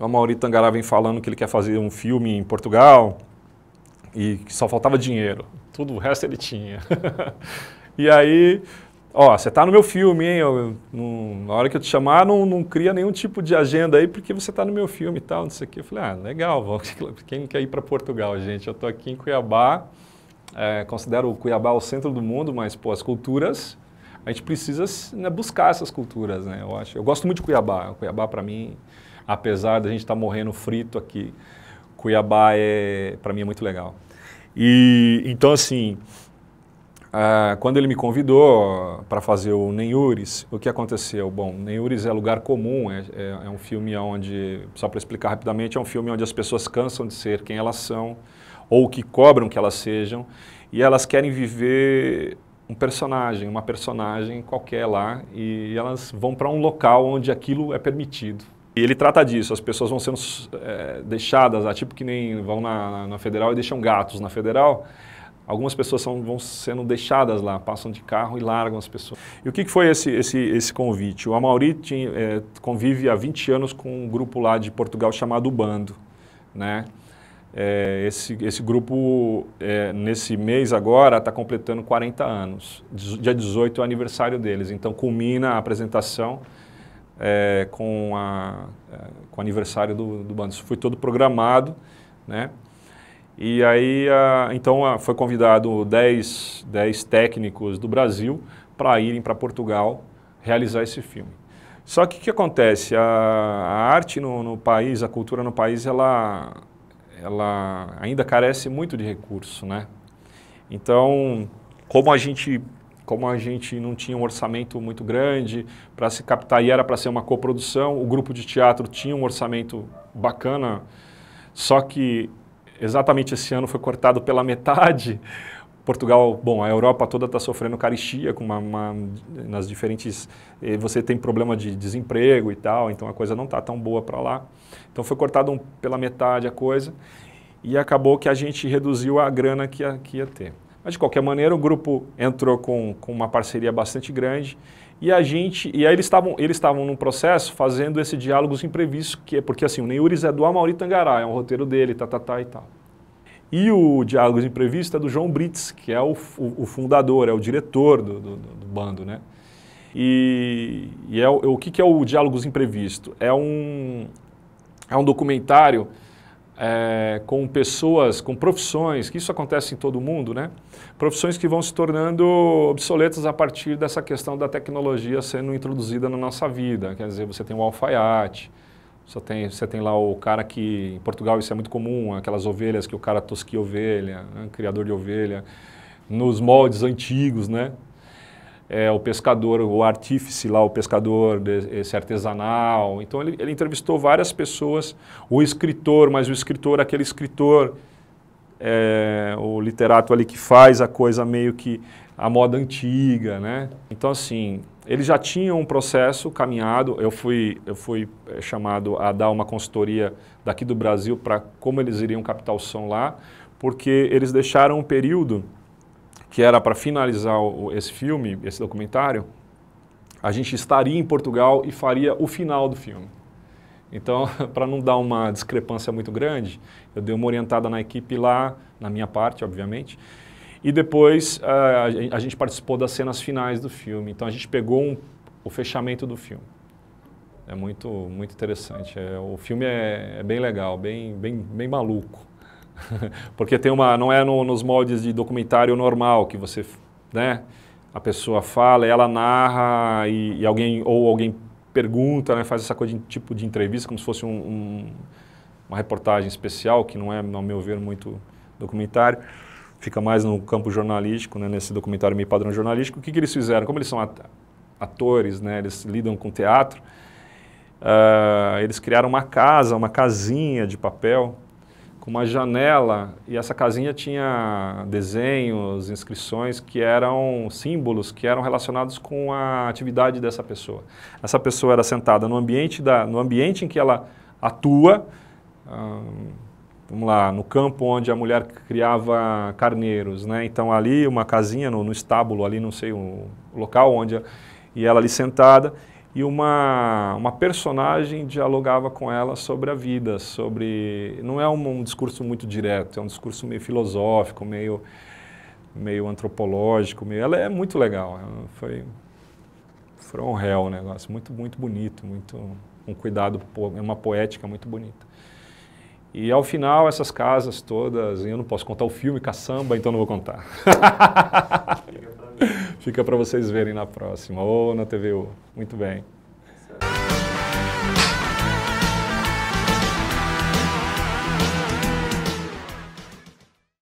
Então, a Tangarava Tangará vem falando que ele quer fazer um filme em Portugal e que só faltava dinheiro. Tudo o resto ele tinha. e aí, ó, você tá no meu filme, hein? Eu, na hora que eu te chamar, não, não cria nenhum tipo de agenda aí, porque você tá no meu filme e tal, não sei o quê. Eu falei, ah, legal, vó. quem quer ir para Portugal, gente? Eu tô aqui em Cuiabá, é, considero Cuiabá o centro do mundo, mas, pô, as culturas, a gente precisa né, buscar essas culturas, né? Eu acho. Eu gosto muito de Cuiabá. Cuiabá, para mim apesar de a gente estar tá morrendo frito aqui. Cuiabá é, para mim, é muito legal. E então assim, ah, quando ele me convidou para fazer o Nenhures, o que aconteceu? Bom, Nenhures é lugar comum, é, é, é um filme onde, só para explicar rapidamente, é um filme onde as pessoas cansam de ser quem elas são, ou que cobram que elas sejam, e elas querem viver um personagem, uma personagem qualquer lá, e elas vão para um local onde aquilo é permitido. E ele trata disso, as pessoas vão sendo é, deixadas, lá, ah, tipo que nem vão na, na, federal e deixam gatos na federal. Algumas pessoas são, vão sendo deixadas lá, passam de carro e largam as pessoas. E o que, que foi esse, esse, esse convite? O Amauri tinha, é, convive há 20 anos com um grupo lá de Portugal chamado Bando. Né? É, esse, esse grupo, é, nesse mês agora, está completando 40 anos. Dia 18 é o aniversário deles, então culmina a apresentação é, com, a, é, com o aniversário do, do bando. Isso foi todo programado, né? E aí, a, então, a, foi convidado 10, 10 técnicos do Brasil para irem para Portugal realizar esse filme. Só que o que acontece? A, a arte no, no, país, a cultura no país, ela, ela ainda carece muito de recurso, né? Então, como a gente como a gente não tinha um orçamento muito grande para se captar e era para ser uma coprodução, o grupo de teatro tinha um orçamento bacana, só que exatamente esse ano foi cortado pela metade. Portugal, bom, a Europa toda está sofrendo caristia com uma, uma, nas diferentes. Eh, você tem problema de desemprego e tal, então a coisa não está tão boa para lá. Então foi cortado um, pela metade a coisa e acabou que a gente reduziu a grana que ia, que ia ter. Mas, de qualquer maneira, o grupo entrou com, com uma parceria bastante grande e a gente, e aí eles estavam eles estavam num processo fazendo esse diálogos imprevistos, que é porque assim, o Neuris é do Amaury Tangará, é um roteiro dele, tá, tá, tá e tal. E o Diálogos Imprevistos é do João Brits, que é o, o, o fundador, é o diretor do, do, do bando, né? E, e é, o, o que, que é o Diálogos Imprevisto? É um, é um documentário é, com pessoas, com profissões, que isso acontece em todo mundo, né? Profissões que vão se tornando obsoletas a partir dessa questão da tecnologia sendo introduzida na nossa vida. Quer dizer, você tem o alfaiate, você tem, você tem lá o cara que, em Portugal isso é muito comum, aquelas ovelhas que o cara tosquia ovelha, né? criador de ovelha, nos moldes antigos, né? é, o pescador, o artífice lá, o pescador, esse artesanal. Então ele, ele entrevistou várias pessoas, o escritor, mas o escritor, aquele escritor, é, o literato ali que faz a coisa meio que a moda antiga, né? Então assim, ele já tinha um processo caminhado. Eu fui, eu fui é, chamado a dar uma consultoria daqui do Brasil para como eles iriam captar o som lá, porque eles deixaram um período que era para finalizar o, esse filme, esse documentário, a gente estaria em Portugal e faria o final do filme. Então, para não dar uma discrepância muito grande, eu dei uma orientada na equipe lá, na minha parte, obviamente. E depois uh, a, a gente participou das cenas finais do filme. Então, a gente pegou um, o fechamento do filme. É muito, muito interessante. É, o filme é, é bem legal, bem, bem, bem maluco. Porque tem uma, não é no, nos moldes de documentário normal que você, né? A pessoa fala, ela narra e, e alguém ou alguém pergunta, né? Faz essa coisa de tipo de entrevista como se fosse um, um, uma reportagem especial que não é, ao meu ver, muito documentário. Fica mais no campo jornalístico, né? Nesse documentário meio padrão jornalístico. O que, que eles fizeram? Como eles são atores, né? Eles lidam com teatro. Uh, eles criaram uma casa, uma casinha de papel com uma janela e essa casinha tinha desenhos, inscrições que eram símbolos que eram relacionados com a atividade dessa pessoa. Essa pessoa era sentada no ambiente da, no ambiente em que ela atua, hum, vamos lá, no campo onde a mulher criava carneiros, né? Então ali uma casinha no, no estábulo ali, não sei o um local onde e ela ali sentada e uma, uma personagem dialogava com ela sobre a vida, sobre... Não é um, um, discurso muito direto, é um discurso meio filosófico, meio, meio antropológico, meio... Ela é muito legal, foi, foi um réu o negócio, muito, muito bonito, muito um cuidado, é uma poética muito bonita. E ao final, essas casas todas, eu não posso contar o filme Caçamba, então não vou contar. Fica para vocês verem na próxima ou na TVU. Muito bem.